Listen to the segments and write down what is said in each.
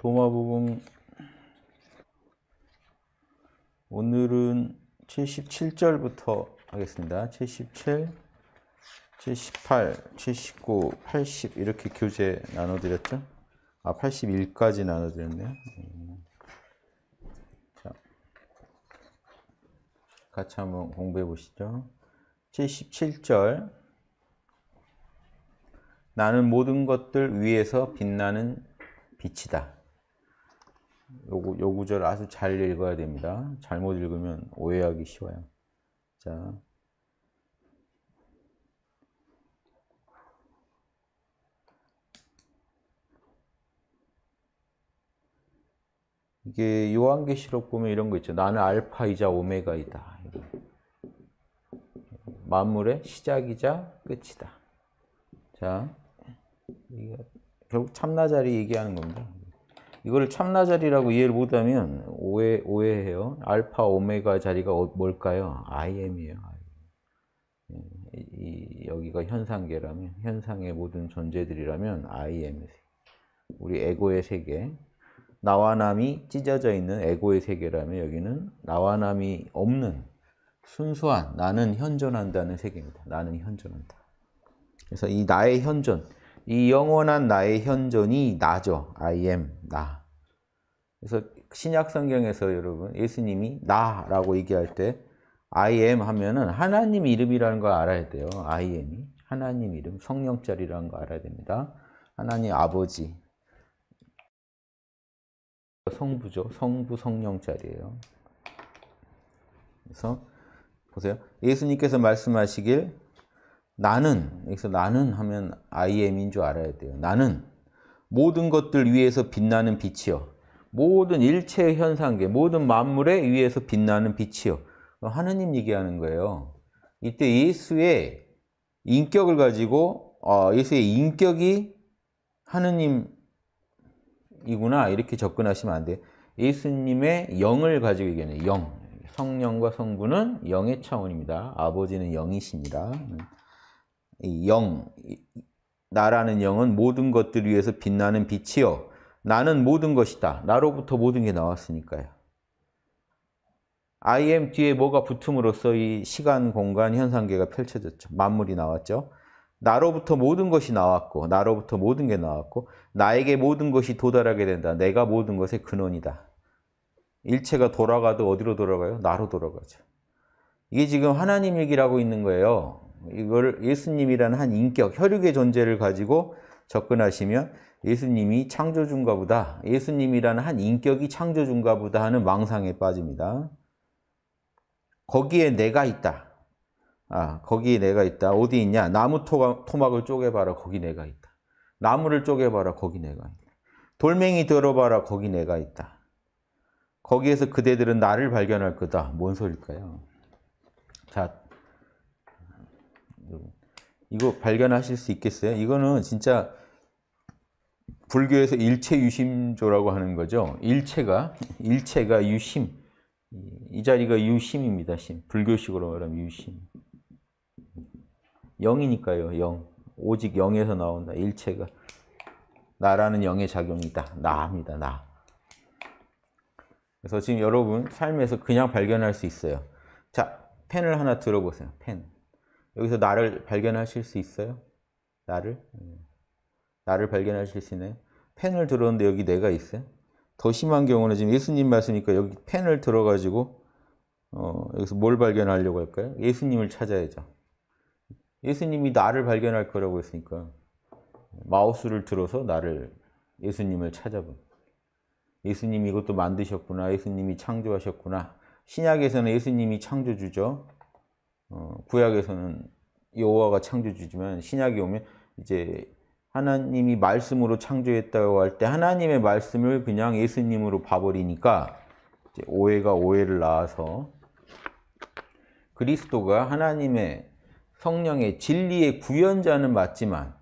도마 부분 오늘은 77절부터 하겠습니다. 77, 78, 79, 80 이렇게 교재 나눠드렸죠? 아, 81까지 나눠드렸네요. 음. 자, 같이 한번 공부해 보시죠. 77절 나는 모든 것들 위에서 빛나는 빛이다. 요구, 요 구절 아주 잘 읽어야 됩니다. 잘못 읽으면 오해하기 쉬워요. 자. 이게 요한계시록 보면 이런 거 있죠. 나는 알파이자 오메가이다. 만물의 시작이자 끝이다. 자, 결국 참나자리 얘기하는 겁니다. 이걸 참나 자리라고 이해를 못하면 오해, 오해해요. 알파 오메가 자리가 어, 뭘까요? IM이에요. 이, 여기가 현상계라면, 현상의 모든 존재들이라면 IM. 우리 에고의 세계. 나와 남이 찢어져 있는 에고의 세계라면 여기는 나와 남이 없는 순수한 나는 현존한다는 세계입니다. 나는 현존한다. 그래서 이 나의 현존, 이 영원한 나의 현존이 나죠. I am, 나. 그래서 신약 성경에서 여러분 예수님이 나라고 얘기할 때 I am 하면은 하나님 이름이라는 걸 알아야 돼요. I am이 하나님 이름, 성령자리라는 걸 알아야 됩니다. 하나님 아버지, 성부죠. 성부 성령자리예요. 그래서 보세요. 예수님께서 말씀하시길 나는 그래서 나는 하면 I am인 줄 알아야 돼요. 나는 모든 것들 위에서 빛나는 빛이요. 모든 일체 현상계, 모든 만물에 위에서 빛나는 빛이요. 하느님 얘기하는 거예요. 이때 예수의 인격을 가지고 어, 예수의 인격이 하느님이구나 이렇게 접근하시면 안 돼요. 예수님의 영을 가지고 얘기하는 영. 성령과 성부는 영의 차원입니다. 아버지는 영이십니다. 음. 영, 나라는 영은 모든 것들 위에서 빛나는 빛이요. 나는 모든 것이다. 나로부터 모든 게 나왔으니까요. I am 뒤에 뭐가 붙음으로써 이 시간, 공간, 현상계가 펼쳐졌죠. 만물이 나왔죠. 나로부터 모든 것이 나왔고 나로부터 모든 게 나왔고 나에게 모든 것이 도달하게 된다. 내가 모든 것의 근원이다. 일체가 돌아가도 어디로 돌아가요? 나로 돌아가죠. 이게 지금 하나님 얘기를 하고 있는 거예요. 이걸 예수님이라는 한 인격, 혈육의 존재를 가지고 접근하시면 예수님이 창조주인가 보다, 예수님이라는 한 인격이 창조주인가 보다 하는 망상에 빠집니다. 거기에 내가 있다. 아, 거기에 내가 있다. 어디 있냐? 나무 토막을 쪼개봐라. 거기 내가 있다. 나무를 쪼개봐라. 거기 내가 있다. 돌멩이 들어봐라. 거기 내가 있다. 거기에서 그대들은 나를 발견할 거다. 뭔 소릴까요? 자, 여러분. 이거 발견하실 수 있겠어요? 이거는 진짜 불교에서 일체 유심조라고 하는 거죠. 일체가 일체가 유심. 이 자리가 유심입니다. 심. 불교식으로 말하면 유심. 영이니까요. 영. 오직 영에서 나온다. 일체가 나라는 영의 작용이다. 나입니다. 나. 그래서 지금 여러분 삶에서 그냥 발견할 수 있어요. 자, 펜을 하나 들어보세요. 펜. 여기서 나를 발견하실 수 있어요? 나를? 예. 나를 발견하실 수 있나요? 펜을 들었는데 여기 내가 있어요? 더 심한 경우는 지금 예수님 말씀이니까 여기 펜을 들어가지고 어, 여기서 뭘 발견하려고 할까요? 예수님을 찾아야죠. 예수님이 나를 발견할 거라고 했으니까 마우스를 들어서 나를 예수님을 찾아본 예수님이 이것도 만드셨구나 예수님이 창조하셨구나 신약에서는 예수님이 창조주죠 어, 구약에서는 여호와가 창조주지만 신약이 오면 이제 하나님이 말씀으로 창조했다고 할 때 하나님의 말씀을 그냥 예수님으로 봐버리니까 오해가 오해를 낳아서 그리스도가 하나님의 성령의 진리의 구현자는 맞지만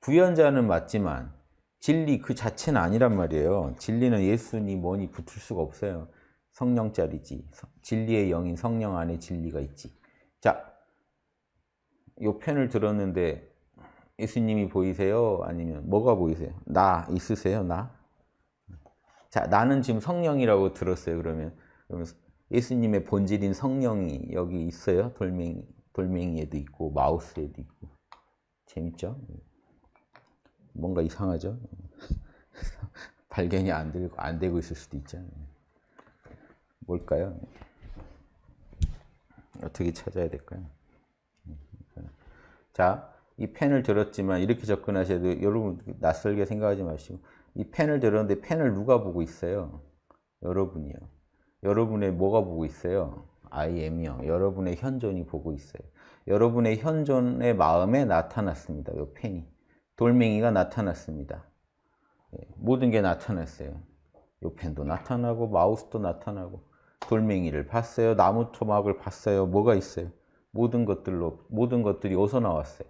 구현자는 맞지만 진리 그 자체는 아니란 말이에요. 진리는 예수님 뭐니 붙을 수가 없어요. 성령짜리지. 진리의 영인 성령 안에 진리가 있지. 자, 요 편을 들었는데 예수님이 보이세요? 아니면 뭐가 보이세요? 나 있으세요? 나? 자, 나는 지금 성령이라고 들었어요. 그러면 그러면 예수님의 본질인 성령이 여기 있어요. 돌멩이 돌멩이에도 있고 마우스에도 있고 재밌죠? 뭔가 이상하죠? 발견이 안 되고 안 되고 있을 수도 있잖아요. 뭘까요? 어떻게 찾아야 될까요? 자, 이 펜을 들었지만 이렇게 접근하셔야 여러분 낯설게 생각하지 마시고 이 펜을 들었는데 펜을 누가 보고 있어요? 여러분이요. 여러분의 뭐가 보고 있어요? I am이요. 여러분의 현존이 보고 있어요. 여러분의 현존의 마음에 나타났습니다. 이 펜이. 돌멩이가 나타났습니다. 예, 모든 게 나타났어요. 이 펜도 나타나고 마우스도 나타나고 돌멩이를 봤어요. 나무 토막을 봤어요. 뭐가 있어요? 모든 것들로 모든 것들이 어디서 나왔어요?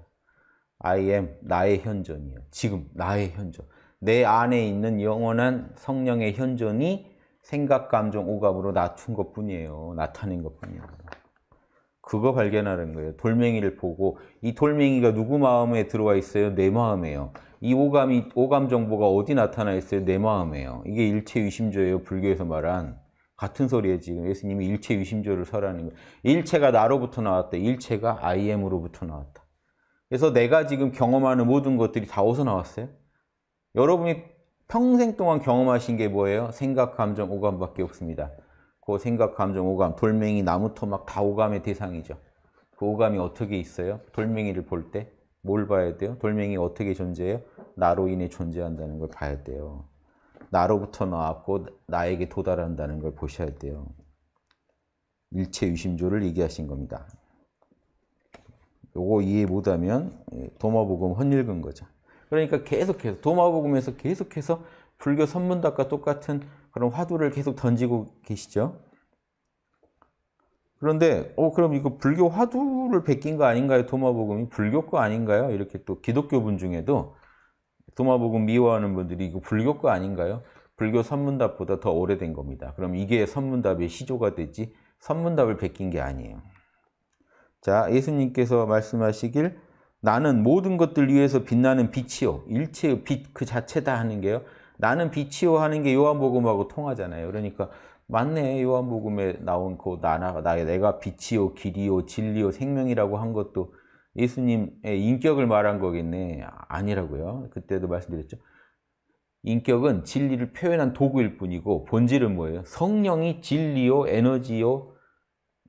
I am 나의 현존이요. 지금 나의 현존. 내 안에 있는 영원한 성령의 현존이 생각, 감정, 오감으로 낮춘 것뿐이에요. 나타낸 것뿐이에요. 그거 발견하는 거예요. 돌멩이를 보고 이 돌멩이가 누구 마음에 들어와 있어요? 내 마음에요. 이 오감이 오감 정보가 어디 나타나 있어요? 내 마음에요. 이게 일체 의심조예요. 불교에서 말한 같은 소리에 지금 예수님이 일체 유심조를 설하는 거예요. 일체가 나로부터 나왔다. 일체가 I am으로부터 나왔다. 그래서 내가 지금 경험하는 모든 것들이 다 어디서 나왔어요? 여러분이 평생 동안 경험하신 게 뭐예요? 생각, 감정, 오감밖에 없습니다. 그 생각, 감정, 오감, 돌멩이, 나무, 토막 다 오감의 대상이죠. 그 오감이 어떻게 있어요? 돌멩이를 볼 때 뭘 봐야 돼요? 돌멩이 어떻게 존재해요? 나로 인해 존재한다는 걸 봐야 돼요. 나로부터 나왔고 나에게 도달한다는 걸 보셔야 돼요. 일체 유심조를 얘기하신 겁니다. 요거 이해 못하면 예, 도마복음 헌읽은 거죠. 그러니까 계속해서 도마복음에서 계속해서 불교 선문답과 똑같은 그런 화두를 계속 던지고 계시죠. 그런데 어 그럼 이거 불교 화두를 베낀 거 아닌가요? 도마복음이 불교 거 아닌가요? 이렇게 또 기독교 분 중에도 도마복음 미워하는 분들이 이거 불교 거 아닌가요? 불교 선문답보다 더 오래된 겁니다. 그럼 이게 선문답의 시조가 되지 선문답을 베낀 게 아니에요. 자, 예수님께서 말씀하시길 나는 모든 것들 위에서 빛나는 빛이요. 일체의 빛 그 자체다 하는 게요. 나는 빛이요 하는 게 요한복음하고 통하잖아요. 그러니까 맞네. 요한복음에 나온 그나나 내가 빛이요, 길이요, 진리요, 생명이라고 한 것도 예수님의 인격을 말한 거겠네. 아니라고요. 그때도 말씀드렸죠. 인격은 진리를 표현한 도구일 뿐이고 본질은 뭐예요? 성령이 진리요, 에너지요,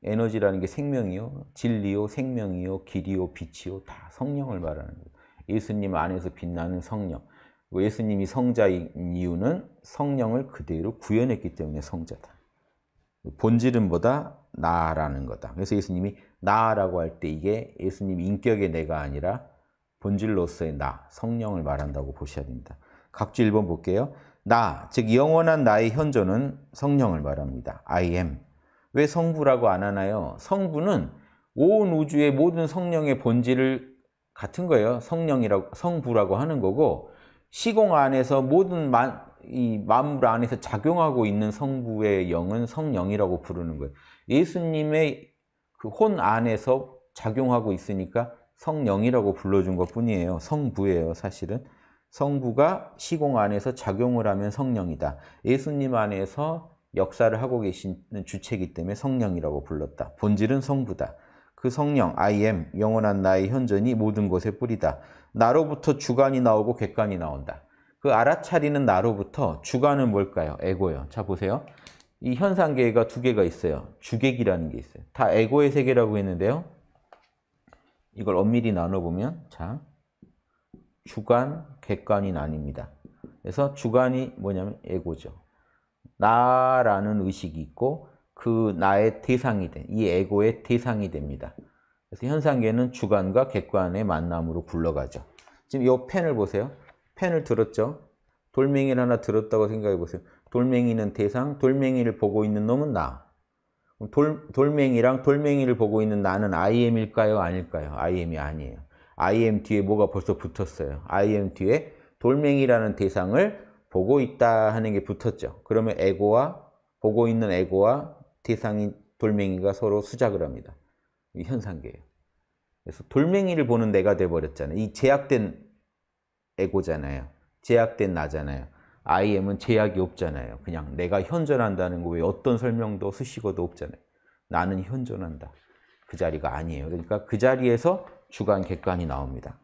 에너지라는 게 생명이요, 진리요, 생명이요, 길이요, 빛이요 다 성령을 말하는 거예요. 예수님 안에서 빛나는 성령. 예수님이 성자인 이유는 성령을 그대로 구현했기 때문에 성자다. 본질은 뭐다? 나라는 거다. 그래서 예수님이 나라고 할 때 이게 예수님 인격의 내가 아니라 본질로서의 나, 성령을 말한다고 보셔야 됩니다. 각주 1번 볼게요. 나, 즉 영원한 나의 현존은 성령을 말합니다. I am. 왜 성부라고 안 하나요? 성부는 온 우주의 모든 성령의 본질을 같은 거예요. 성령이라고 성부라고 하는 거고 시공 안에서 모든 만, 이 만물 안에서 작용하고 있는 성부의 영은 성령이라고 부르는 거예요. 예수님의 그혼 안에서 작용하고 있으니까 성령이라고 불러준 것 뿐이에요. 성부예요, 사실은. 성부가 시공 안에서 작용을 하면 성령이다. 예수님 안에서 역사를 하고 계시는 주체이기 때문에 성령이라고 불렀다. 본질은 성부다. 그 성령, I am, 영원한 나의 현존이 모든 것의 뿌리다. 나로부터 주관이 나오고 객관이 나온다. 그 알아차리는 나로부터 주관은 뭘까요? 에고요. 자, 보세요. 이 현상계가 두 개가 있어요. 주객이라는 게 있어요. 다 에고의 세계라고 했는데요. 이걸 엄밀히 나눠보면 자 주관, 객관이 나뉩니다. 그래서 주관이 뭐냐면 에고죠. 나라는 의식이 있고 그 나의 대상이 된, 이 에고의 대상이 됩니다. 그래서 현상계는 주관과 객관의 만남으로 굴러가죠. 지금 이 펜을 보세요. 펜을 들었죠? 돌멩이를 하나 들었다고 생각해 보세요. 돌멩이는 대상, 돌멩이를 보고 있는 놈은 나. 돌, 돌멩이랑 돌멩이를 보고 있는 나는 IM일까요? 아닐까요? IM이 아니에요. IM 뒤에 뭐가 벌써 붙었어요. IM 뒤에 돌멩이라는 대상을 보고 있다 하는 게 붙었죠. 그러면 에고와 보고 있는 에고와 대상인 돌멩이가 서로 수작을 합니다. 현상계예요. 그래서 돌멩이를 보는 내가 돼버렸잖아요. 이 제약된 에고잖아요. 제약된 나잖아요. IM은 제약이 없잖아요. 그냥 내가 현존한다는 거에 외 어떤 설명도 쓰시고도 없잖아요. 나는 현존한다. 그 자리가 아니에요. 그러니까 그 자리에서 주간 객관이 나옵니다.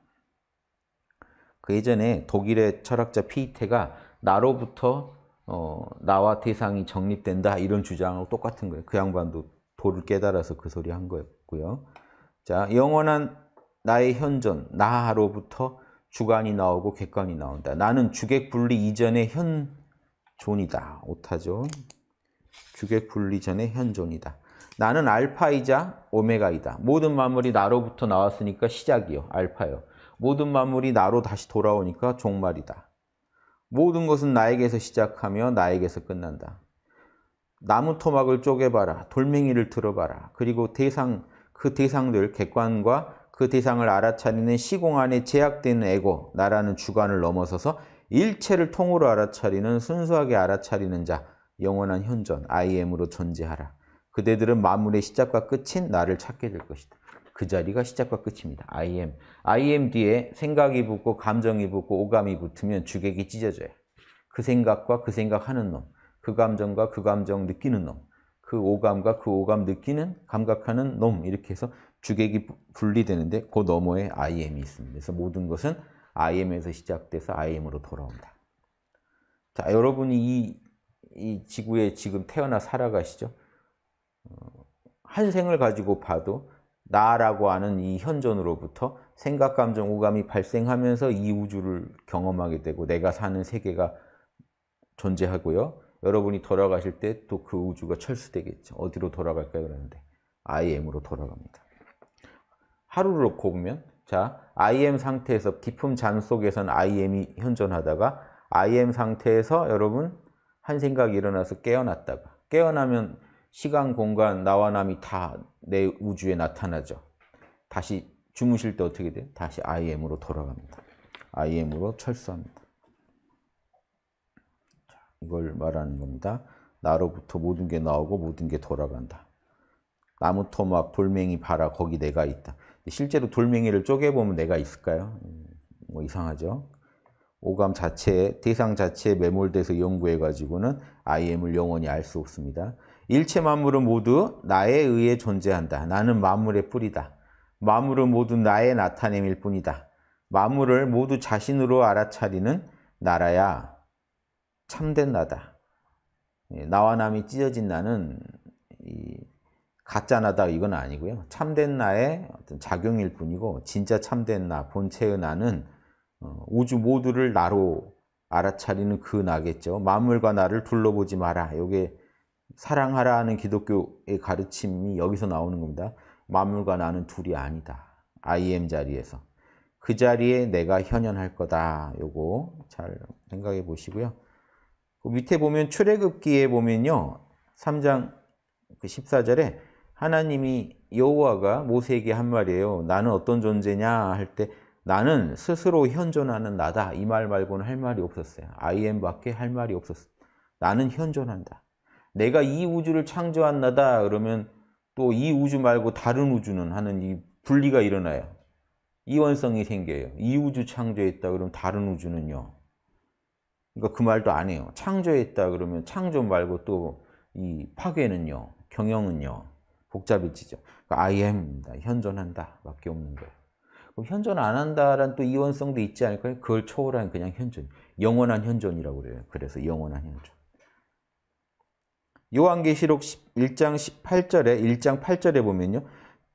그 예전에 독일의 철학자 피이테가 나로부터 어, 나와 대상이 정립된다 이런 주장하고 똑같은 거예요. 그 양반도 도를 깨달아서 그 소리 한 거였고요. 자, 영원한 나의 현존, 나로부터 주관이 나오고 객관이 나온다. 나는 주객 분리 이전의 현존이다. 오타죠. 주객 분리 전의 현존이다. 나는 알파이자 오메가이다. 모든 만물이 나로부터 나왔으니까 시작이요. 알파요. 모든 만물이 나로 다시 돌아오니까 종말이다. 모든 것은 나에게서 시작하며 나에게서 끝난다. 나무 토막을 쪼개봐라. 돌멩이를 들어봐라. 그리고 대상, 그 대상들 객관과 그 대상을 알아차리는 시공 안에 제약되는 에고, 나라는 주관을 넘어서서 일체를 통으로 알아차리는 순수하게 알아차리는 자, 영원한 현존, IM으로 존재하라. 그대들은 만물의 시작과 끝인 나를 찾게 될 것이다. 그 자리가 시작과 끝입니다. IM. IM 뒤에 생각이 붙고 감정이 붙고 오감이 붙으면 주객이 찢어져요. 그 생각과 그 생각하는 놈, 그 감정과 그 감정 느끼는 놈, 그 오감과 그 오감 느끼는, 감각하는 놈 이렇게 해서 주객이 분리되는데 그 너머에 IM이 있습니다. 그래서 모든 것은 IM에서 시작돼서 IM으로 돌아온다. 자, 여러분이 이, 이 지구에 지금 태어나 살아가시죠? 어, 한 생을 가지고 봐도 나라고 하는 이 현존으로부터 생각, 감정, 오감이 발생하면서 이 우주를 경험하게 되고 내가 사는 세계가 존재하고요. 여러분이 돌아가실 때 또 그 우주가 철수되겠죠. 어디로 돌아갈까요? 그러는데 IM으로 돌아갑니다. 하루를 놓고 보면 자 IM 상태에서 깊은 잠 속에선 IM이 현존하다가 IM 상태에서 여러분 한 생각이 일어나서 깨어났다가 깨어나면 시간, 공간, 나와 남이 다 내 우주에 나타나죠. 다시 주무실 때 어떻게 돼요? 다시 IM으로 돌아갑니다. IM으로 철수합니다. 이걸 말하는 겁니다. 나로부터 모든 게 나오고 모든 게 돌아간다. 나무, 토막, 돌멩이, 바라 거기 내가 있다. 실제로 돌멩이를 쪼개보면 내가 있을까요? 음, 뭐 이상하죠. 오감 자체, 대상 자체에 매몰돼서 연구해가지고는 IM을 영원히 알 수 없습니다. 일체 만물은 모두 나에 의해 존재한다. 나는 만물의 뿌리다. 만물은 모두 나의 나타냄일 뿐이다. 만물을 모두 자신으로 알아차리는 나라야 참된 나다. 예, 나와 남이 찢어진 나는 가짜 나다 이건 아니고요. 참된 나의 어떤 작용일 뿐이고 진짜 참된 나, 본체의 나는 어, 우주 모두를 나로 알아차리는 그 나겠죠. 만물과 나를 둘러보지 마라. 이게 사랑하라 하는 기독교의 가르침이 여기서 나오는 겁니다. 만물과 나는 둘이 아니다. I a m 자리에서. 그 자리에 내가 현현할 거다. 요거 잘 생각해 보시고요. 그 밑에 보면 출애굽기에 보면요. 3장 14절에 그 하나님이 여호와가 모세에게 한 말이에요. 나는 어떤 존재냐 할 때 나는 스스로 현존하는 나다. 이 말 말고는 할 말이 없었어요. I am밖에 할 말이 없었어요. 나는 현존한다. 내가 이 우주를 창조한 나다. 그러면 또 이 우주 말고 다른 우주는 하는 이 분리가 일어나요. 이원성이 생겨요. 이 우주 창조했다 그러면 다른 우주는요. 그러니까 그 말도 안 해요. 창조했다 그러면 창조 말고 또 이 파괴는요. 경영은요. 복잡해지죠. 그러니까 I am입니다. 현존한다. 밖에 없는 거예요. 그럼 현존 안 한다라는 또 이원성도 있지 않을까요? 그걸 초월한 그냥 현존. 영원한 현존이라고 그래요. 그래서 영원한 현존. 요한계시록 1장 18절에 1장 8절에 보면요.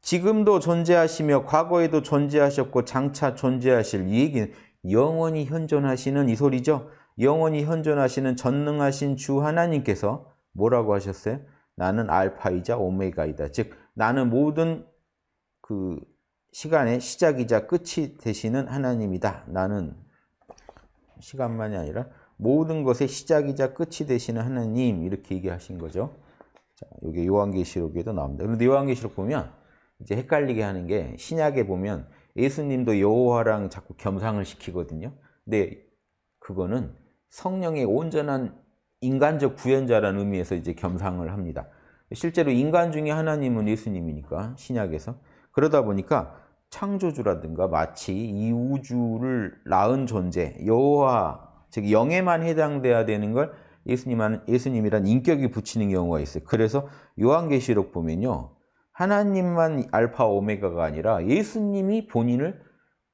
지금도 존재하시며 과거에도 존재하셨고 장차 존재하실 이 얘기는 영원히 현존하시는 이 소리죠. 영원히 현존하시는 전능하신 주 하나님께서 뭐라고 하셨어요? 나는 알파이자 오메가이다. 즉 나는 모든 그 시간의 시작이자 끝이 되시는 하나님이다. 나는 시간만이 아니라 모든 것의 시작이자 끝이 되시는 하나님 이렇게 얘기하신 거죠. 자, 이게 요한계시록에도 나옵니다. 그런데 요한계시록 보면 이제 헷갈리게 하는 게 신약에 보면 예수님도 여호와랑 자꾸 겸상을 시키거든요. 근데 그거는 성령의 온전한 인간적 구현자라는 의미에서 이제 겸상을 합니다. 실제로 인간 중에 하나님은 예수님이니까 신약에서 그러다 보니까 창조주라든가 마치 이 우주를 낳은 존재 여호와 즉 영에만 해당돼야 되는 걸 예수님한 예수님이란 인격이 붙이는 경우가 있어요. 그래서 요한계시록 보면요. 하나님만 알파 오메가가 아니라 예수님이 본인을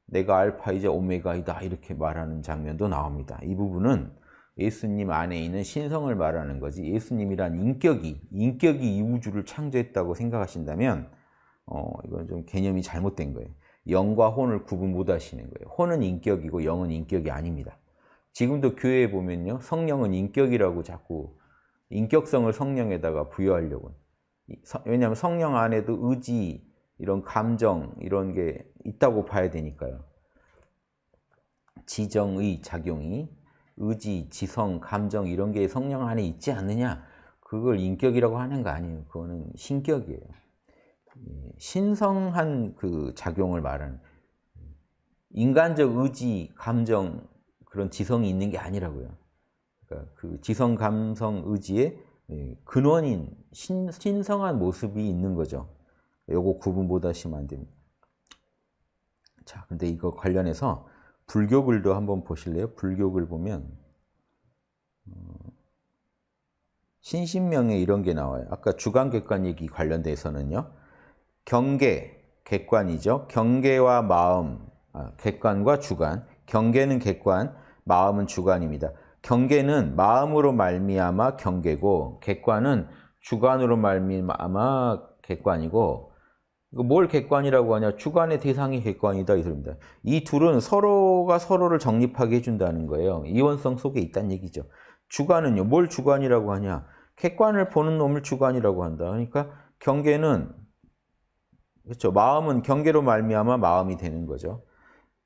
내가 알파이자 오메가이다 이렇게 말하는 장면도 나옵니다. 이 부분은 예수님 안에 있는 신성을 말하는 거지 예수님이란 인격이 인격이 이 우주를 창조했다고 생각하신다면 어, 이건 좀 개념이 잘못된 거예요. 영과 혼을 구분 못 하시는 거예요. 혼은 인격이고 영은 인격이 아닙니다. 지금도 교회에 보면요. 성령은 인격이라고 자꾸 인격성을 성령에다가 부여하려고. 왜냐하면 성령 안에도 의지, 이런 감정, 이런 게 있다고 봐야 되니까요. 지정의 작용이 의지, 지성, 감정 이런 게 성령 안에 있지 않느냐? 그걸 인격이라고 하는 거 아니에요. 그거는 신격이에요. 예, 신성한 그 작용을 말하는 인간적 의지, 감정 그런 지성이 있는 게 아니라고요. 그러니까 그 지성, 감성, 의지의 예, 근원인 신, 신성한 모습이 있는 거죠. 요거 구분 보다 심안 됩니다. 자, 근데 이거 관련해서 불교글도 한번 보실래요? 불교글 보면 어, 신신명에 이런 게 나와요. 아까 주관객관 얘기 관련돼서는요. 경계, 객관이죠. 경계와 마음, 아, 객관과 주관. 경계는 객관, 마음은 주관입니다. 경계는 마음으로 말미암아 경계고 객관은 주관으로 말미암아 객관이고 뭘 객관이라고 하냐? 주관의 대상이 객관이다 이 소리입니다. 이 둘은 서로가 서로를 정립하게 해준다는 거예요. 이원성 속에 있다는 얘기죠. 주관은요. 뭘 주관이라고 하냐? 객관을 보는 놈을 주관이라고 한다. 그러니까 경계는 그렇죠. 마음은 경계로 말미암아 마음이 되는 거죠.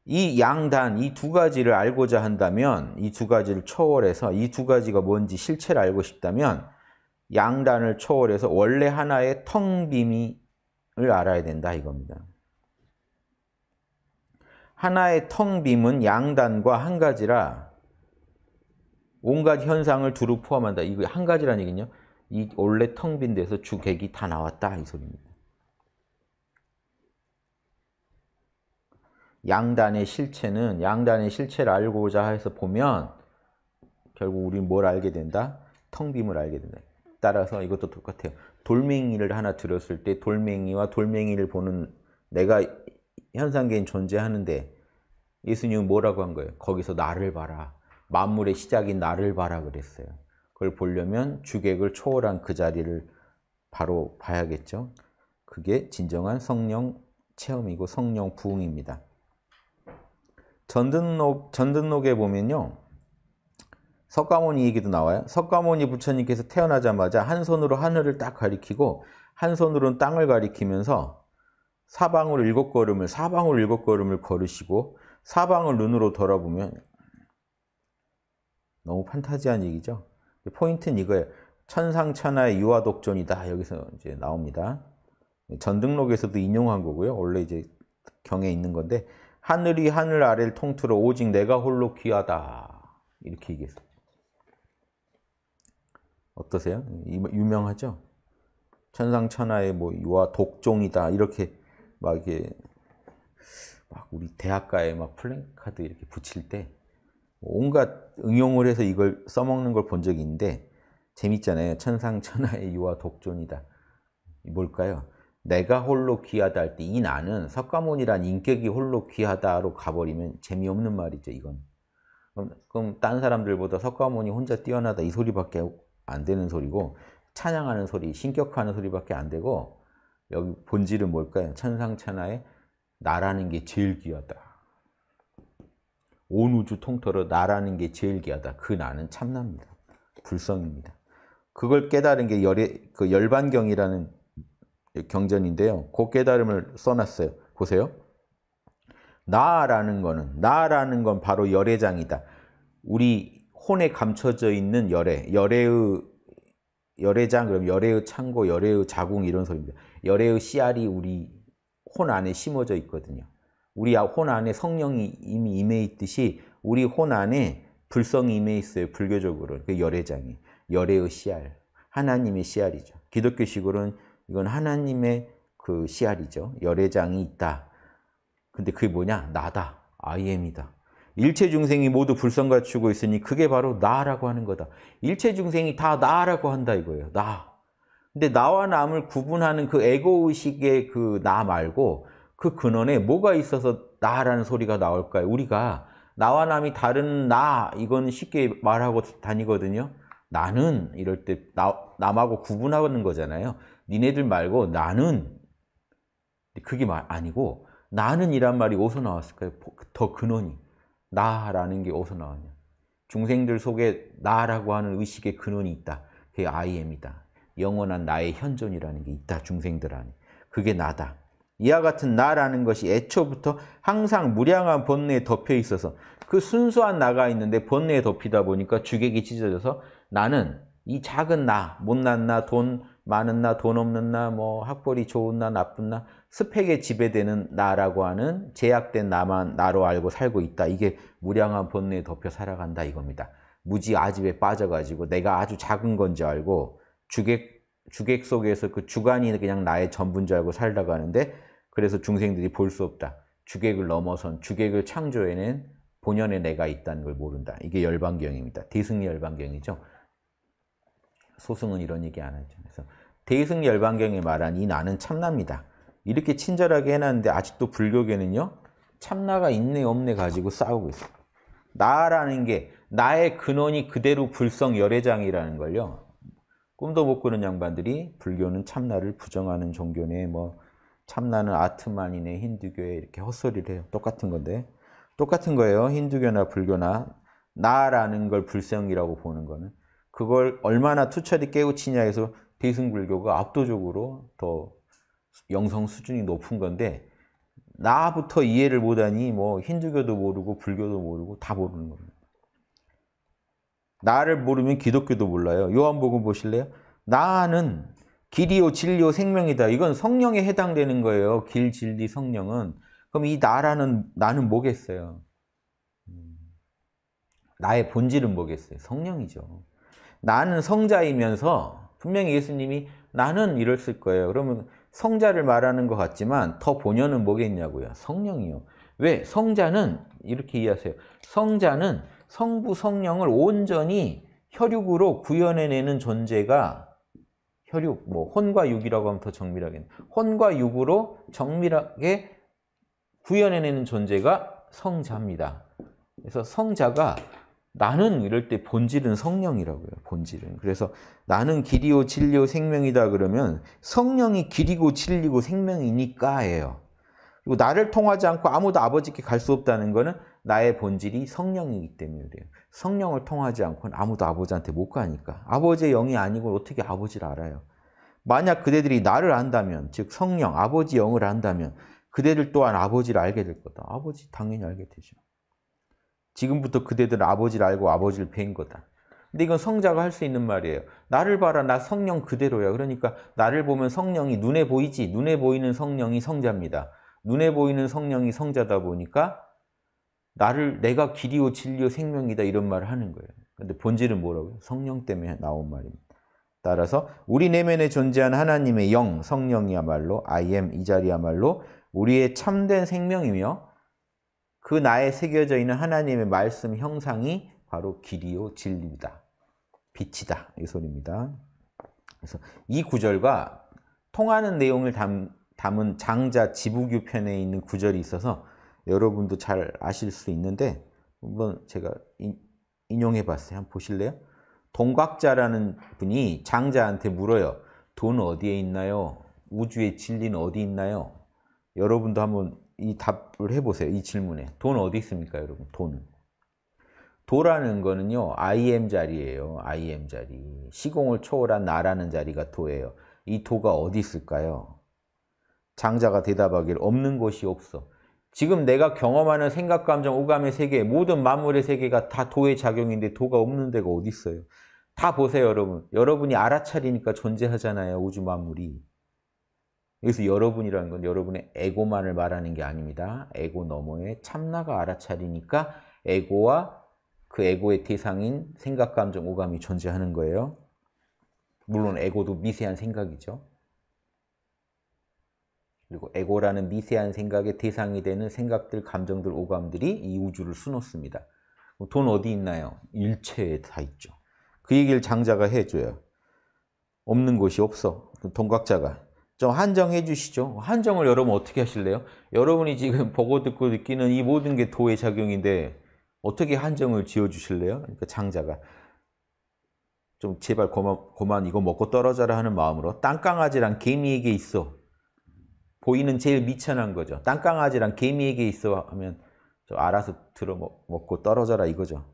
이 양단, 이 두 가지를 알고자 한다면 이 두 가지를 초월해서 이 두 가지가 뭔지 실체를 알고 싶다면 양단을 초월해서 원래 하나의 텅 빔이 을 알아야 된다 이겁니다. 하나의 텅 빔은 양단과 한 가지라 온갖 현상을 두루 포함한다. 이거 한 가지란 얘기는요. 이 원래 텅빈 데서 주객이 다 나왔다 이 소리입니다. 양단의 실체는 양단의 실체를 알고자 해서 보면 결국 우리는 뭘 알게 된다? 텅 빔을 알게 된다. 따라서 이것도 똑같아요. 돌멩이를 하나 들었을때 돌멩이와 돌멩이를 보는 내가 현상계인 존재하는데 예수님은 뭐라고 한 거예요? 거기서 나를 봐라. 만물의 시작인 나를 봐라 그랬어요. 그걸 보려면 주객을 초월한 그 자리를 바로 봐야겠죠. 그게 진정한 성령 체험이고 성령 부흥입니다. 전등록 전등록에 보면요. 석가모니 얘기도 나와요. 석가모니 부처님께서 태어나자마자 한 손으로 하늘을 딱 가리키고 한 손으로는 땅을 가리키면서 사방울 일곱 걸음을 사방울 일곱 걸음을 걸으시고 사방을 눈으로 돌아보면 너무 판타지한 얘기죠. 포인트는 이거예요. 천상천하의 유화독존이다. 여기서 이제 나옵니다. 전등록에서도 인용한 거고요. 원래 이제 경에 있는 건데 하늘이 하늘 아래를 통틀어 오직 내가 홀로 귀하다. 이렇게 얘기했어요. 어떠세요? 유명하죠? 천상천하의 뭐 유아 독종이다 이렇게 막 이게 막 우리 대학가에 막 플랜카드 이렇게 붙일 때 온갖 응용을 해서 이걸 써먹는 걸 본 적이 있는데 재밌잖아요. 천상천하의 유아 독존이다. 뭘까요? 내가 홀로 귀하다 할 때 이 나는 석가모니란 인격이 홀로 귀하다로 가버리면 재미없는 말이죠. 이건 그럼, 그럼 딴 사람들보다 석가모니 혼자 뛰어나다 이 소리밖에 안 되는 소리고 찬양하는 소리, 신격하는 소리밖에 안 되고 여기 본질은 뭘까요? 천상천하에 나라는 게 제일 귀하다. 온 우주 통틀어 나라는 게 제일 귀하다. 그 나는 참납니다. 불성입니다. 그걸 깨달은 게 열의, 그 열반경이라는 경전인데요. 그 깨달음을 써놨어요. 보세요. 나라는 거는 나라는 건 바로 열애장이다. 우리 혼에 감춰져 있는 열애, 열애의 열애장 그럼 열애의 창고, 열애의 자궁 이런 소리입니다. 열애의 씨알이 우리 혼 안에 심어져 있거든요. 우리 아, 혼 안에 성령이 이미 임해 있듯이 우리 혼 안에 불성이 임해 있어요. 불교적으로그 열애장이 열애의 씨알, 하나님의 씨알이죠. 기독교식으로는 이건 하나님의 그 씨알이죠. 열애장이 있다. 근데 그게 뭐냐? 나다. I am이다. 일체 중생이 모두 불성갖 추고 있으니 그게 바로 나라고 하는 거다. 일체 중생이 다 나라고 한다 이거예요. 나. 근데 나와 남을 구분하는 그 에고의식의 그 나 말고 그 근원에 뭐가 있어서 나라는 소리가 나올까요? 우리가 나와 남이 다른 나 이건 쉽게 말하고 다니거든요. 나는 이럴 때 나, 남하고 구분하는 거잖아요. 니네들 말고 나는 그게 말 아니고 나는 이란 말이 어디서 나왔을까요? 더 근원이. 나라는 게 어디서 나왔냐? 중생들 속에 나라고 하는 의식의 근원이 있다. 그게 아이엠이다. 영원한 나의 현존이라는 게 있다. 중생들 안에. 그게 나다. 이와 같은 나라는 것이 애초부터 항상 무량한 번뇌에 덮여 있어서 그 순수한 나가 있는데 번뇌에 덮이다 보니까 주객이 찢어져서 나는 이 작은 나, 못난 나, 돈 많은 나, 돈 없는 나, 뭐 학벌이 좋은 나, 나쁜 나 스펙에 지배되는 나라고 하는 제약된 나만 나로 알고 살고 있다. 이게 무량한 본능에 덮여 살아간다 이겁니다. 무지 아집에 빠져가지고 내가 아주 작은 건지 알고 주객, 주객 속에서 그 주관이 그냥 나의 전부인 줄 알고 살다가 하는데 그래서 중생들이 볼 수 없다. 주객을 넘어선 주객을 창조해낸 본연의 내가 있다는 걸 모른다. 이게 열반경입니다. 대승리 열반경이죠. 소승은 이런 얘기 안 하죠. 그래서 대승리 열반경이 말한 이 나는 참납니다. 이렇게 친절하게 해놨는데 아직도 불교계는요. 참나가 있네 없네 가지고 싸우고 있어요. 나라는 게 나의 근원이 그대로 불성 열애장이라는 걸요. 꿈도 못 꾸는 양반들이 불교는 참나를 부정하는 종교네 뭐 참나는 아트만이네 힌두교에 이렇게 헛소리를 해요. 똑같은 건데 똑같은 거예요. 힌두교나 불교나 나라는 걸 불성이라고 보는 거는 그걸 얼마나 투철히 깨우치냐 해서 대승불교가 압도적으로 더 영성 수준이 높은 건데 나부터 이해를 못하니 뭐 힌두교도 모르고 불교도 모르고 다 모르는 겁니다. 나를 모르면 기독교도 몰라요. 요한복음 보실래요? 나는 길이요 진리요 생명이다. 이건 성령에 해당되는 거예요. 길, 진리, 성령은. 그럼 이 나라는 나는 뭐겠어요? 음, 나의 본질은 뭐겠어요? 성령이죠. 나는 성자이면서 분명히 예수님이 나는 이랬을 거예요. 그러면 성자를 말하는 것 같지만 더 본연은 뭐겠냐고요. 성령이요. 왜? 성자는 이렇게 이해하세요. 성자는 성부 성령을 온전히 혈육으로 구현해내는 존재가 혈육, 뭐 혼과 육이라고 하면 더정밀하겠 혼과 육으로 정밀하게 구현해내는 존재가 성자입니다. 그래서 성자가 나는 이럴 때 본질은 성령이라고요. 본질은. 그래서 나는 길이요 진리요 생명이다 그러면 성령이 길이고 진리고 생명이니까예요. 그리고 나를 통하지 않고 아무도 아버지께 갈 수 없다는 것은 나의 본질이 성령이기 때문에 그래요. 성령을 통하지 않고는 아무도 아버지한테 못 가니까. 아버지의 영이 아니고 어떻게 아버지를 알아요? 만약 그대들이 나를 안다면, 즉 성령, 아버지 영을 안다면 그대들 또한 아버지를 알게 될 거다. 아버지 당연히 알게 되죠. 지금부터 그대들 아버지를 알고 아버지를 뵌 거다. 근데 이건 성자가 할 수 있는 말이에요. 나를 봐라. 나 성령 그대로야. 그러니까 나를 보면 성령이 눈에 보이지. 눈에 보이는 성령이 성자입니다. 눈에 보이는 성령이 성자다 보니까 나를 내가 길이요 진리요 생명이다 이런 말을 하는 거예요. 근데 본질은 뭐라고요? 성령 때문에 나온 말입니다. 따라서 우리 내면에 존재한 하나님의 영, 성령이야말로 I m 이 자리야말로 우리의 참된 생명이며 그 나에 새겨져 있는 하나님의 말씀 형상이 바로 길이요 진리다. 빛이다. 이 소리입니다. 그래서 이 구절과 통하는 내용을 담, 담은 장자 지부교 편에 있는 구절이 있어서 여러분도 잘 아실 수 있는데 한번 제가 인용해 봤어요. 한번 보실래요? 동각자라는 분이 장자한테 물어요. 돈 어디에 있나요? 우주의 진리는 어디 있나요? 여러분도 한번 이 답을 해보세요. 이 질문에. 돈 어디 있습니까, 여러분? 돈. 도라는 거는요, im 자리예요. im 자리. 시공을 초월한 나라는 자리가 도예요. 이 도가 어디 있을까요? 장자가 대답하길 없는 곳이 없어. 지금 내가 경험하는 생각, 감정, 오감의 세계, 모든 만물의 세계가 다 도의 작용인데 도가 없는 데가 어디 있어요? 다 보세요, 여러분. 여러분이 알아차리니까 존재하잖아요, 우주 만물이. 여기서 여러분이라는 건 여러분의 에고만을 말하는 게 아닙니다. 에고 너머에 참나가 알아차리니까 에고와 그 에고의 대상인 생각, 감정, 오감이 존재하는 거예요. 물론 에고도 미세한 생각이죠. 그리고 에고라는 미세한 생각의 대상이 되는 생각들, 감정들, 오감들이 이 우주를 수놓습니다. 돈 어디 있나요? 일체에 다 있죠. 그 얘기를 장자가 해줘요. 없는 곳이 없어. 돈각자가. 좀 한정해 주시죠. 한정을 여러분 어떻게 하실래요? 여러분이 지금 보고 듣고 느끼는 이 모든 게 도의 작용인데 어떻게 한정을 지어 주실래요? 그러니까 장자가 좀 제발 고만, 고만 이거 먹고 떨어져라 하는 마음으로 땅강아지랑 개미에게 있어. 보이는 제일 미천한 거죠. 땅강아지랑 개미에게 있어 하면 저 알아서 들어 먹고 떨어져라 이거죠.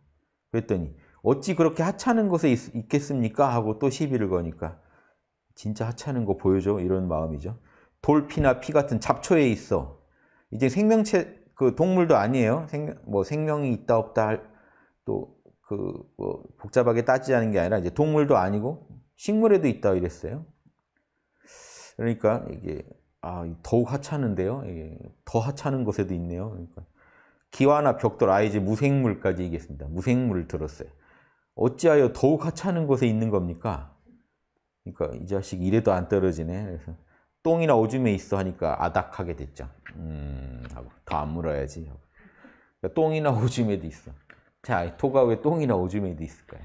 그랬더니 어찌 그렇게 하찮은 것에 있, 겠습니까 하고 또 시비를 거니까 진짜 하찮은 거 보여줘 이런 마음이죠. 돌피나 피 같은 잡초에 있어. 이제 생명체 그 동물도 아니에요. 생명 뭐 생명이 있다 없다 또그 뭐 복잡하게 따지자는 게 아니라 이제 동물도 아니고 식물에도 있다 이랬어요. 그러니까 이게 아 더욱 하찮은데요. 이게 더 하찮은 것에도 있네요. 그러니까 기와나 벽돌 아예 이제 무생물까지 얘기했습니다. 무생물을 들었어요. 어찌하여 더욱 하찮은 곳에 있는 겁니까? 그러니까 이 자식 이래도 안 떨어지네. 그래서 똥이나 오줌에 있어 하니까 아닥하게 됐죠. 음 하고 더안 물어야지 하고. 그러니까 똥이나 오줌에도 있어. 자, 토가 왜 똥이나 오줌에도 있을까요?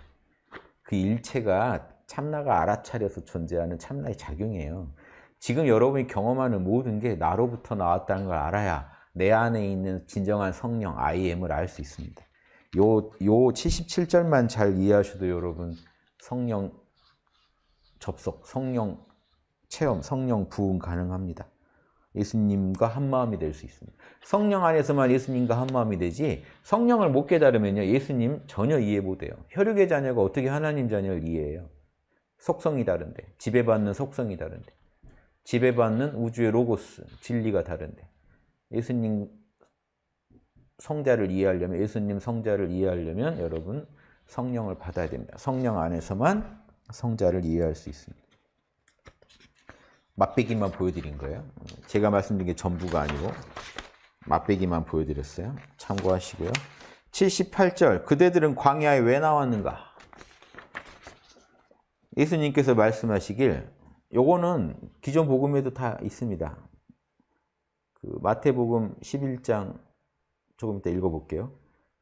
그 일체가 참나가 알아차려서 존재하는 참나의 작용이에요. 지금 여러분이 경험하는 모든 게 나로부터 나왔다는 걸 알아야 내 안에 있는 진정한 성령 I am을 알 수 있습니다. 요, 요 77절만 잘 이해하셔도 여러분 성령 접속, 성령 체험, 성령 부흥 가능합니다. 예수님과 한마음이 될 수 있습니다. 성령 안에서만 예수님과 한마음이 되지 성령을 못 깨달으면요. 예수님 전혀 이해 못해요. 혈육의 자녀가 어떻게 하나님 자녀를 이해해요? 속성이 다른데, 지배받는 속성이 다른데, 지배받는 우주의 로고스, 진리가 다른데 예수님 성자를 이해하려면, 예수님 성자를 이해하려면 여러분 성령을 받아야 됩니다. 성령 안에서만 성자를 이해할 수 있습니다. 맛배기만 보여드린 거예요. 제가 말씀드린 게 전부가 아니고 맛배기만 보여드렸어요. 참고하시고요. 78절 그대들은 광야에 왜 나왔는가? 예수님께서 말씀하시길 요거는 기존 복음에도 다 있습니다. 그 마태복음 11장 조금 이따 읽어볼게요.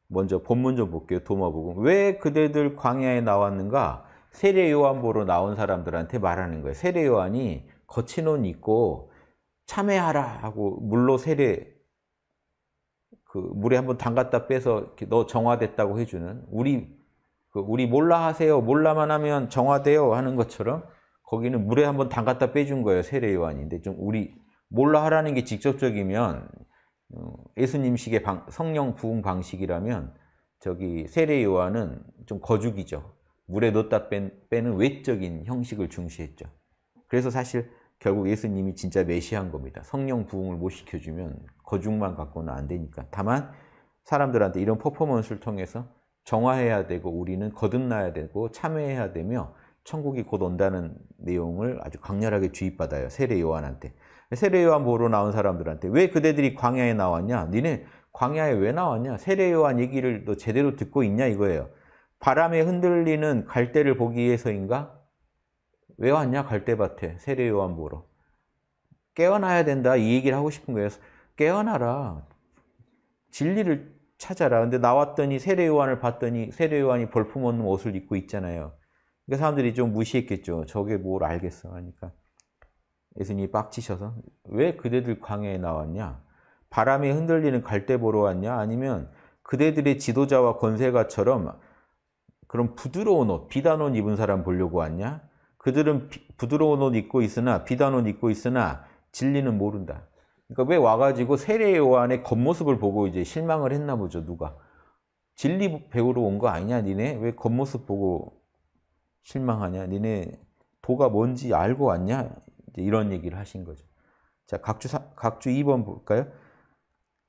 먼저 본문 좀 볼게요. 도마복음. 왜 그대들 광야에 나왔는가? 세례 요한 보러 나온 사람들한테 말하는 거예요. 세례 요한이 거친 옷 입고 참회하라 하고 물로 세례 그 물에 한번 담갔다 빼서 너 정화됐다고 해주는 우리 그 우리 몰라 하세요 몰라만 하면 정화돼요 하는 것처럼 거기는 물에 한번 담갔다 빼준 거예요 세례 요한인데 좀 우리 몰라 하라는 게 직접적이면 어, 예수님식의 방, 성령 부흥 방식이라면 저기 세례 요한은 좀 거죽이죠 물에 넣었다 빼는 외적인 형식을 중시했죠. 그래서 사실 결국 예수님이 진짜 메시한 겁니다. 성령 부흥을 못 시켜주면 거중만 갖고는 안 되니까. 다만 사람들한테 이런 퍼포먼스를 통해서 정화해야 되고 우리는 거듭나야 되고 참회해야 되며 천국이 곧 온다는 내용을 아주 강렬하게 주입받아요. 세례 요한한테. 세례 요한 보러 나온 사람들한테 왜 그대들이 광야에 나왔냐? 니네 광야에 왜 나왔냐? 세례 요한 얘기를 너 제대로 듣고 있냐 이거예요. 바람에 흔들리는 갈대를 보기 위해서인가? 왜 왔냐? 갈대밭에 세례 요한 보러. 깨어나야 된다. 이 얘기를 하고 싶은 거예요. 깨어나라. 진리를 찾아라. 근데 나왔더니 세례 요한을 봤더니 세례 요한이 볼품없는 옷을 입고 있잖아요. 그러니까 사람들이 좀 무시했겠죠. 저게 뭘 알겠어 하니까 예수님이 빡치셔서 왜 그대들 광야에 나왔냐? 바람에 흔들리는 갈대 보러 왔냐? 아니면 그대들의 지도자와 권세가처럼 그럼 부드러운 옷, 비단 옷 입은 사람 보려고 왔냐? 그들은 비, 부드러운 옷 입고 있으나 비단 옷 입고 있으나 진리는 모른다. 그러니까 왜 와가지고 세례 요한의 겉모습을 보고 이제 실망을 했나 보죠 누가 진리 배우러 온 거 아니냐 니네 왜 겉모습 보고 실망하냐 니네 도가 뭔지 알고 왔냐 이런 얘기를 하신 거죠. 자 각주 사, 각주 2번 볼까요?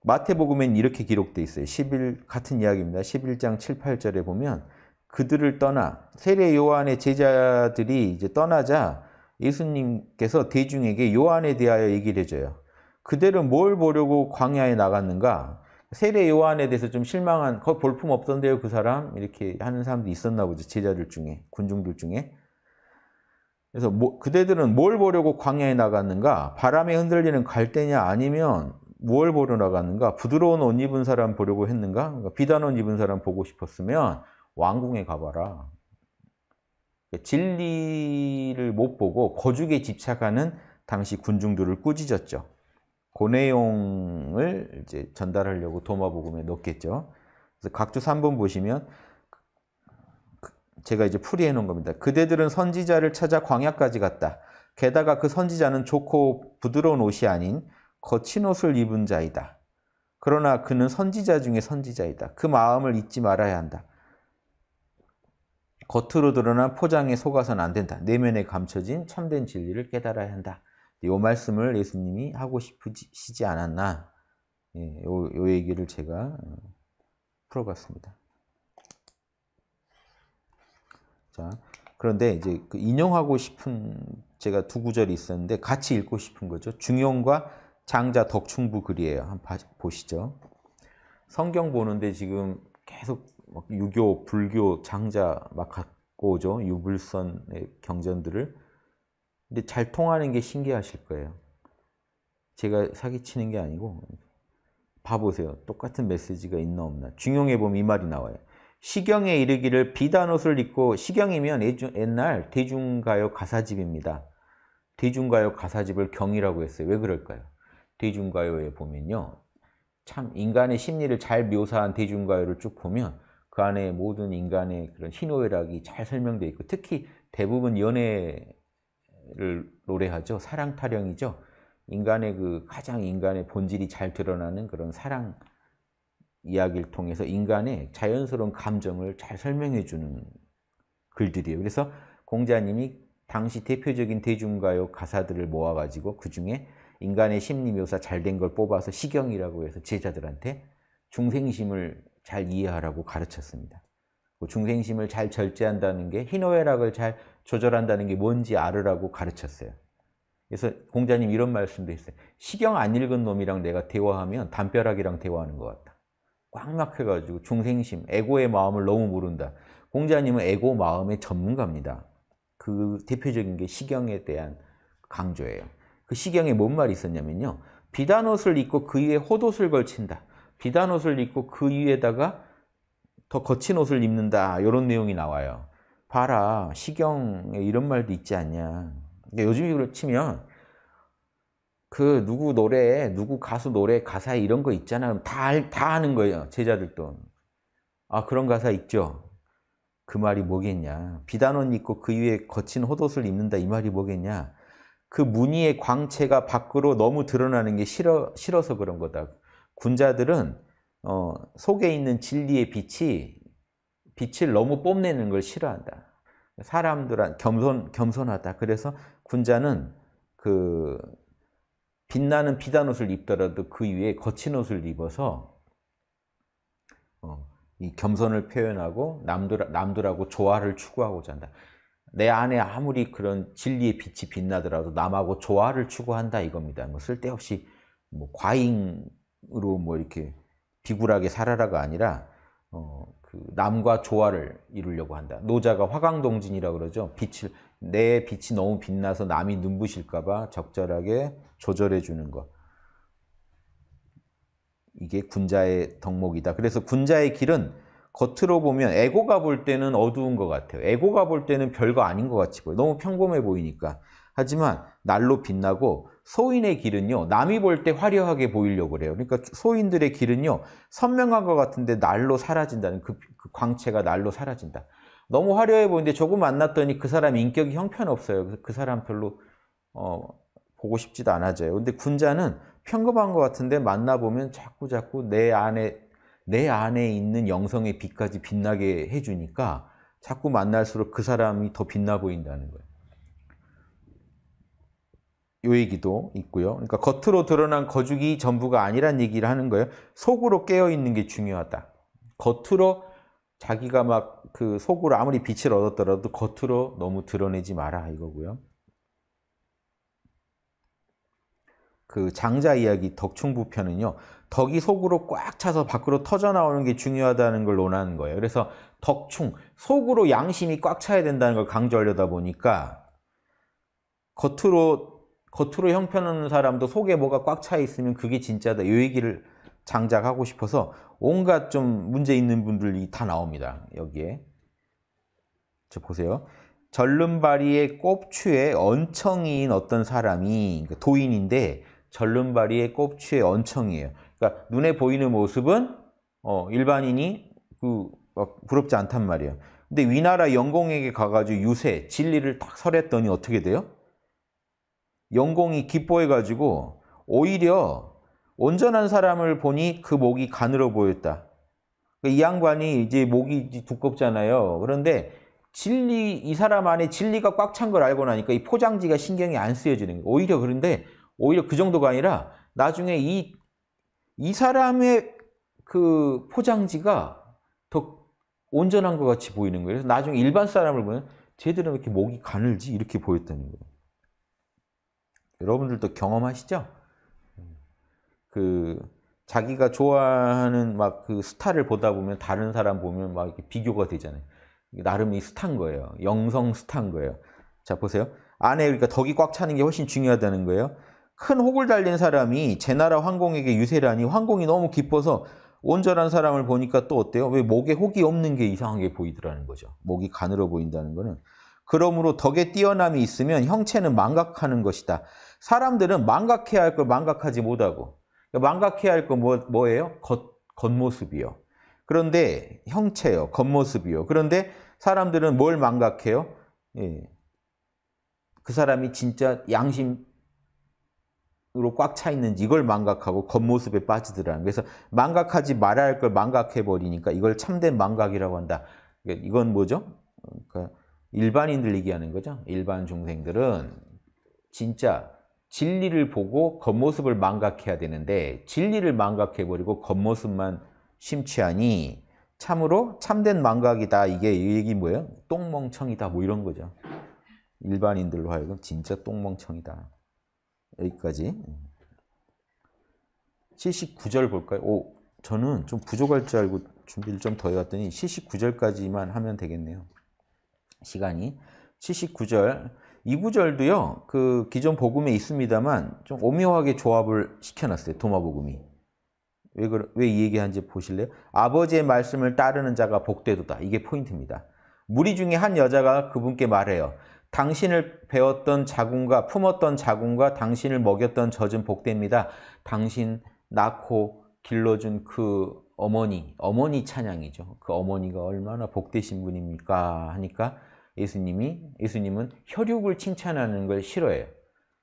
마태복음엔 이렇게 기록돼 있어요. 11 같은 이야기입니다. 11장 7, 8절에 보면 그들을 떠나 세례 요한의 제자들이 이제 떠나자 예수님께서 대중에게 요한에 대하여 얘기를 해줘요. 그들은 뭘 보려고 광야에 나갔는가? 세례 요한에 대해서 좀 실망한 거 볼품 없던데요 그 사람 이렇게 하는 사람도 있었나 보죠 제자들 중에 군중들 중에 그래서 뭐, 그대들은 뭘 보려고 광야에 나갔는가? 바람에 흔들리는 갈대냐 아니면 뭘 보러 나갔는가? 부드러운 옷 입은 사람 보려고 했는가? 그러니까 비단옷 입은 사람 보고 싶었으면 왕궁에 가봐라. 진리를 못 보고 거죽에 집착하는 당시 군중들을 꾸짖었죠. 고 그 내용을 이제 전달하려고 도마복음에 넣겠죠. 그래서 각주 3번 보시면 그, 제가 이제 풀이해 놓은 겁니다. 그대들은 선지자를 찾아 광야까지 갔다. 게다가 그 선지자는 좋고 부드러운 옷이 아닌 거친 옷을 입은 자이다. 그러나 그는 선지자 중에 선지자이다. 그 마음을 잊지 말아야 한다. 겉으로 드러난 포장에 속아선안 된다. 내면에 감춰진 참된 진리를 깨달아야 한다. 이 말씀을 예수님이 하고 싶으시지 않았나. 예, 요, 요 얘기를 제가 어, 풀어봤습니다. 자, 그런데 이제 그 인용하고 싶은 제가 두 구절이 있었는데 같이 읽고 싶은 거죠. 중용과 장자 덕충부 글이에요. 한번 보시죠. 성경 보는데 지금 계속 막 유교, 불교, 장자 막 갖고 오죠. 유불선의 경전들을. 근데 잘 통하는 게 신기하실 거예요. 제가 사기치는 게 아니고 봐보세요. 똑같은 메시지가 있나 없나. 중용해 보면 이 말이 나와요. 시경에 이르기를 비단 옷을 입고 시경이면 옛날 대중가요 가사집입니다. 대중가요 가사집을 경이라고 했어요. 왜 그럴까요? 대중가요에 보면요. 참 인간의 심리를 잘 묘사한 대중가요를 쭉 보면 그 안에 모든 인간의 그런 희노애락이 잘 설명되어 있고 특히 대부분 연애를 노래하죠. 사랑 타령이죠. 인간의 그 가장 인간의 본질이 잘 드러나는 그런 사랑 이야기를 통해서 인간의 자연스러운 감정을 잘 설명해 주는 글들이에요. 그래서 공자님이 당시 대표적인 대중가요 가사들을 모아가지고 그 중에 인간의 심리 묘사 잘 된 걸 뽑아서 시경이라고 해서 제자들한테 중생심을 잘 이해하라고 가르쳤습니다. 뭐 중생심을 잘 절제한다는 게 희노애락을 잘 조절한다는 게 뭔지 알으라고 가르쳤어요. 그래서 공자님 이런 말씀도 했어요. 시경 안 읽은 놈이랑 내가 대화하면 담벼락이랑 대화하는 것 같다. 꽉 막혀가지고 중생심, 에고의 마음을 너무 모른다. 공자님은 에고 마음의 전문가입니다. 그 대표적인 게 시경에 대한 강조예요. 그 시경에 뭔 말이 있었냐면요. 비단옷을 입고 그 위에 헛옷을 걸친다. 비단 옷을 입고 그 위에다가 더 거친 옷을 입는다 이런 내용이 나와요. 봐라 시경에 이런 말도 있지 않냐. 근데 요즘으로 치면 그 누구 노래 누구 가수 노래 가사 이런 거 있잖아. 다다 아는 거예요 제자들도. 아 그런 가사 있죠. 그 말이 뭐겠냐. 비단옷 입고 그 위에 거친 헛옷을 입는다 이 말이 뭐겠냐. 그 무늬의 광채가 밖으로 너무 드러나는 게 싫어, 싫어서 그런 거다. 군자들은 어, 속에 있는 진리의 빛이 빛을 너무 뽐내는 걸 싫어한다. 사람들한 겸손 겸손하다. 그래서 군자는 그 빛나는 비단 옷을 입더라도 그 위에 거친 옷을 입어서 어, 이 겸손을 표현하고 남들 남들하고 조화를 추구하고자 한다. 내 안에 아무리 그런 진리의 빛이 빛나더라도 남하고 조화를 추구한다 이겁니다. 뭐 쓸데없이 뭐 과잉 으로 뭐 이렇게 비굴하게 살아라가 아니라 어, 그 남과 조화를 이루려고 한다. 노자가 화강동진이라 그러죠. 빛을 내 빛이 너무 빛나서 남이 눈부실까봐 적절하게 조절해 주는 것. 이게 군자의 덕목이다. 그래서 군자의 길은 겉으로 보면 에고가 볼 때는 어두운 것 같아요. 에고가 볼 때는 별거 아닌 것 같이 보여요. 너무 평범해 보이니까. 하지만 날로 빛나고 소인의 길은요 남이 볼 때 화려하게 보이려고 그래요. 그러니까 소인들의 길은요 선명한 것 같은데 날로 사라진다는 그, 그 광채가 날로 사라진다. 너무 화려해 보이는데 조금 만났더니 그 사람 인격이 형편없어요. 그래서 그 사람 별로 어, 보고 싶지도 않아져요. 근데 군자는 평범한 것 같은데 만나보면 자꾸 자꾸 내 안에 내 안에 있는 영성의 빛까지 빛나게 해주니까 자꾸 만날수록 그 사람이 더 빛나 보인다는 거예요. 요 얘기도 있고요. 그러니까 겉으로 드러난 거죽이 전부가 아니란 얘기를 하는 거예요. 속으로 깨어 있는 게 중요하다. 겉으로 자기가 막 그 속으로 아무리 빛을 얻었더라도 겉으로 너무 드러내지 마라 이거고요. 그 장자 이야기 덕충부편은요. 덕이 속으로 꽉 차서 밖으로 터져 나오는 게 중요하다는 걸 논하는 거예요. 그래서 덕충, 속으로 양심이 꽉 차야 된다는 걸 강조하려다 보니까 겉으로 겉으로 형편없는 사람도 속에 뭐가 꽉 차 있으면 그게 진짜다. 이 얘기를 장작하고 싶어서 온갖 좀 문제 있는 분들이 다 나옵니다. 여기에. 저 보세요. 절름바리의 꼽추에 언청이인 어떤 사람이 그러니까 도인인데 절름바리의 꼽추에 언청이에요. 그러니까 눈에 보이는 모습은 어, 일반인이 그 부럽지 않단 말이에요. 근데 위나라 영공에게 가가지고 유세 진리를 딱 설했더니 어떻게 돼요? 영공이 기뻐해가지고 오히려 온전한 사람을 보니 그 목이 가늘어 보였다. 그러니까 이 양반이 이제 목이 두껍잖아요. 그런데 진리, 이 사람 안에 진리가 꽉 찬 걸 알고 나니까 이 포장지가 신경이 안 쓰여지는 거예요. 오히려 그런데 오히려 그 정도가 아니라 나중에 이, 이 사람의 그 포장지가 더 온전한 것 같이 보이는 거예요. 그래서 나중에 일반 사람을 보면 쟤들은 왜 이렇게 목이 가늘지? 이렇게 보였다는 거예요. 여러분들도 경험하시죠? 그 자기가 좋아하는 막 그 스타를 보다 보면 다른 사람 보면 막 이렇게 비교가 되잖아요. 나름 이 스타인 거예요. 영성 스타인 거예요. 자 보세요. 안에 그러니까 덕이 꽉 차는 게 훨씬 중요하다는 거예요. 큰 혹을 달린 사람이 제 나라 황공에게 유세라니 황공이 너무 기뻐서 온전한 사람을 보니까 또 어때요? 왜 목에 혹이 없는 게 이상하게 보이더라는 거죠. 목이 가늘어 보인다는 거는 그러므로 덕에 뛰어남이 있으면 형체는 망각하는 것이다. 사람들은 망각해야 할 걸 망각하지 못하고 그러니까 망각해야 할건 뭐, 뭐예요? 겉, 겉모습이요. 그런데 형체요. 겉모습이요. 그런데 사람들은 뭘 망각해요? 예. 그 사람이 진짜 양심 으로 꽉 차 있는지 이걸 망각하고 겉모습에 빠지더라. 그래서 망각하지 말아야 할 걸 망각해 버리니까 이걸 참된 망각이라고 한다. 이건 뭐죠? 그러니까 일반인들 얘기하는 거죠. 일반 중생들은 진짜 진리를 보고 겉모습을 망각해야 되는데 진리를 망각해버리고 겉모습만 심취하니 참으로 참된 망각이다. 이게 이 얘기 뭐예요? 똥멍청이다. 뭐 이런 거죠. 일반인들로 하여금 진짜 똥멍청이다. 여기까지. 79절 볼까요? 오, 저는 좀 부족할 줄 알고 준비를 좀 더 해왔더니 79절까지만 하면 되겠네요. 시간이 79절 이 구절도요 그 기존 복음에 있습니다만 좀 오묘하게 조합을 시켜놨어요 도마 복음이 왜, 그러, 왜 얘기한지 보실래요? 아버지의 말씀을 따르는 자가 복되도다 이게 포인트입니다 무리 중에 한 여자가 그분께 말해요 당신을 배웠던 자궁과 품었던 자궁과 당신을 먹였던 젖은 복됩니다 당신 낳고 길러준 그 어머니 어머니 찬양이죠 그 어머니가 얼마나 복되신 분입니까 하니까 예수님이 예수님은 혈육을 칭찬하는 걸 싫어해요.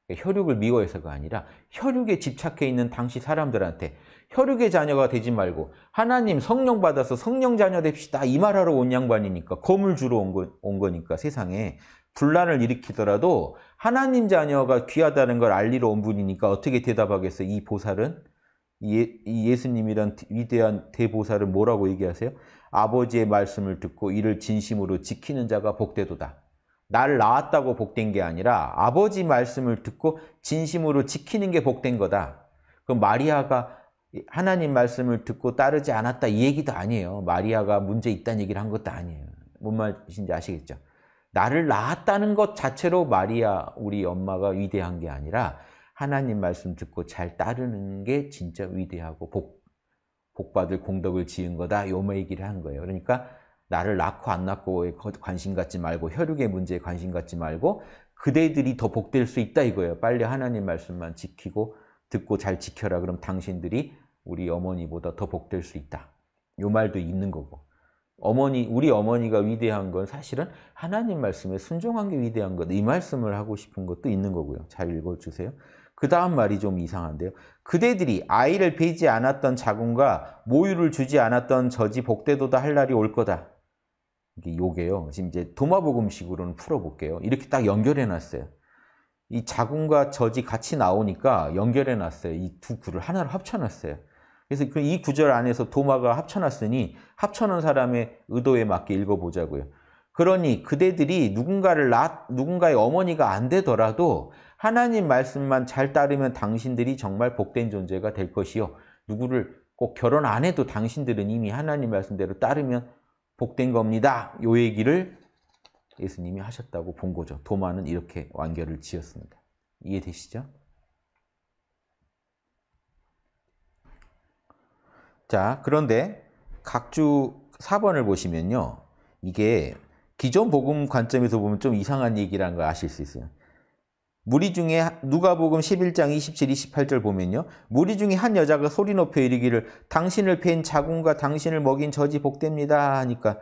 그러니까 혈육을 미워해서가 아니라 혈육에 집착해 있는 당시 사람들한테 혈육의 자녀가 되지 말고 하나님 성령 받아서 성령 자녀 됩시다 이 말하러 온 양반이니까 검을 주러 온, 거, 온 거니까 세상에 분란을 일으키더라도 하나님 자녀가 귀하다는 걸 알리러 온 분이니까 어떻게 대답하겠어요? 이 보살은 예, 이 예수님이란 위대한 대보살은 뭐라고 얘기하세요? 아버지의 말씀을 듣고 이를 진심으로 지키는 자가 복되도다. 나 낳았다고 복된 게 아니라 아버지 말씀을 듣고 진심으로 지키는 게 복된 거다. 그럼 마리아가 하나님 말씀을 듣고 따르지 않았다 이 얘기도 아니에요. 마리아가 문제 있다는 얘기를 한 것도 아니에요. 뭔 말인지 아시겠죠? 나를 낳았다는 것 자체로 마리아 우리 엄마가 위대한 게 아니라 하나님 말씀 듣고 잘 따르는 게 진짜 위대하고 복 복받을 공덕을 지은 거다. 요모 얘기를 한 거예요. 그러니까 나를 낳고 안 낳고에 관심 갖지 말고 혈육의 문제에 관심 갖지 말고 그대들이 더 복될 수 있다 이거예요. 빨리 하나님 말씀만 지키고 듣고 잘 지켜라. 그럼 당신들이 우리 어머니보다 더 복될 수 있다. 요 말도 있는 거고. 어머니, 우리 어머니가 위대한 건 사실은 하나님 말씀에 순종한 게 위대한 것. 이 말씀을 하고 싶은 것도 있는 거고요. 잘 읽어주세요. 그 다음 말이 좀 이상한데요. 그대들이 아이를 베지 않았던 자궁과 모유를 주지 않았던 저지 복대도다 할 날이 올 거다. 이게 요게요. 지금 이제 도마복음식으로는 풀어볼게요. 이렇게 딱 연결해놨어요. 이 자궁과 저지 같이 나오니까 연결해놨어요. 이 두 구를 하나로 합쳐놨어요. 그래서 그 이 구절 안에서 도마가 합쳐놨으니 합쳐놓은 사람의 의도에 맞게 읽어보자고요. 그러니 그대들이 누군가를 낳, 누군가의 어머니가 안 되더라도 하나님 말씀만 잘 따르면 당신들이 정말 복된 존재가 될 것이요. 누구를 꼭 결혼 안 해도 당신들은 이미 하나님 말씀대로 따르면 복된 겁니다. 요 얘기를 예수님이 하셨다고 본 거죠. 도마는 이렇게 완결을 지었습니다. 이해되시죠? 자, 그런데 각주 4번을 보시면요. 이게 기존 복음 관점에서 보면 좀 이상한 얘기라는 걸 아실 수 있어요. 무리 중에 누가복음 11장 27, 28절 보면요. 무리 중에 한 여자가 소리 높여 이르기를 당신을 팬 자궁과 당신을 먹인 저지 복됩니다 하니까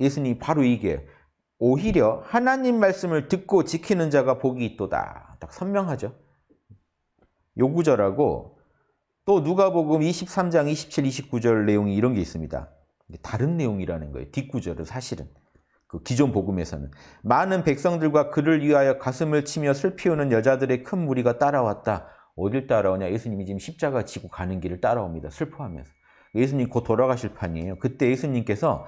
예수님 바로 이게 오히려 하나님 말씀을 듣고 지키는 자가 복이 있도다. 딱 선명하죠. 요 구절하고 또 누가복음 23장 27, 29절 내용이 이런 게 있습니다. 다른 내용이라는 거예요. 뒷구절은 사실은. 그 기존 복음에서는 많은 백성들과 그를 위하여 가슴을 치며 슬피우는 여자들의 큰 무리가 따라왔다. 어딜 따라오냐? 예수님이 지금 십자가 지고 가는 길을 따라옵니다. 슬퍼하면서. 예수님 곧 돌아가실 판이에요. 그때 예수님께서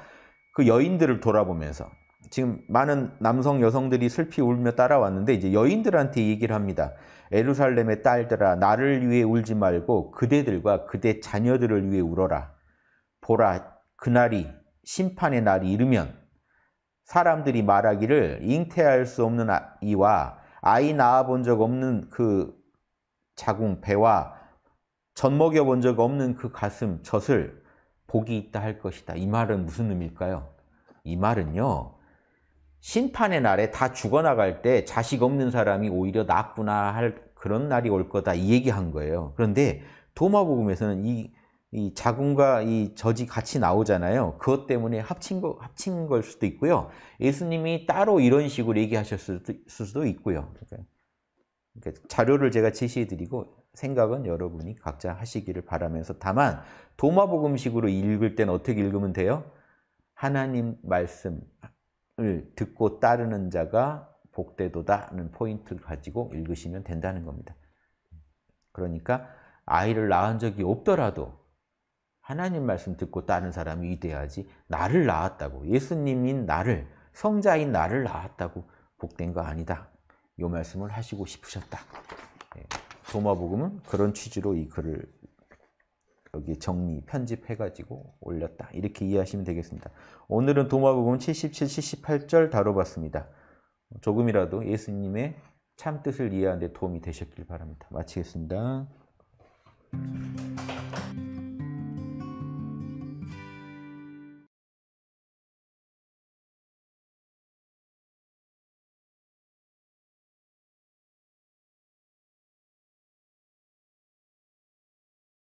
그 여인들을 돌아보면서 지금 많은 남성 여성들이 슬피 울며 따라왔는데 이제 여인들한테 얘기를 합니다. 에루살렘의 딸들아 나를 위해 울지 말고 그대들과 그대 자녀들을 위해 울어라. 보라 그날이 심판의 날이 이르면 사람들이 말하기를 잉태할 수 없는 아, 이와 아이 낳아본 적 없는 그 자궁 배와 젖 먹여본 적 없는 그 가슴 젖을 복이 있다 할 것이다. 이 말은 무슨 의미일까요? 이 말은요. 심판의 날에 다 죽어나갈 때 자식 없는 사람이 오히려 낫구나 할 그런 날이 올 거다 이 얘기한 거예요. 그런데 도마복음에서는 이이 자궁과 이 젖이 같이 나오잖아요. 그것 때문에 합친 거 합친 걸 수도 있고요. 예수님이 따로 이런 식으로 얘기하셨을 수도 있고요. 그러니까, 그러니까 자료를 제가 제시해드리고 생각은 여러분이 각자 하시기를 바라면서 다만 도마복음식으로 읽을 땐 어떻게 읽으면 돼요? 하나님 말씀을 듣고 따르는 자가 복되도다는 포인트를 가지고 읽으시면 된다는 겁니다. 그러니까 아이를 낳은 적이 없더라도 하나님 말씀 듣고 따는 사람이 위대하지 나를 낳았다고 예수님인 나를 성자인 나를 낳았다고 복된 거 아니다. 이 말씀을 하시고 싶으셨다. 소마복음은 예. 그런 취지로 이 글을 여기 정리, 편집해가지고 올렸다. 이렇게 이해하시면 되겠습니다. 오늘은 도마복음 77, 78절 다뤄봤습니다. 조금이라도 예수님의 참뜻을 이해하는 데 도움이 되셨길 바랍니다. 마치겠습니다.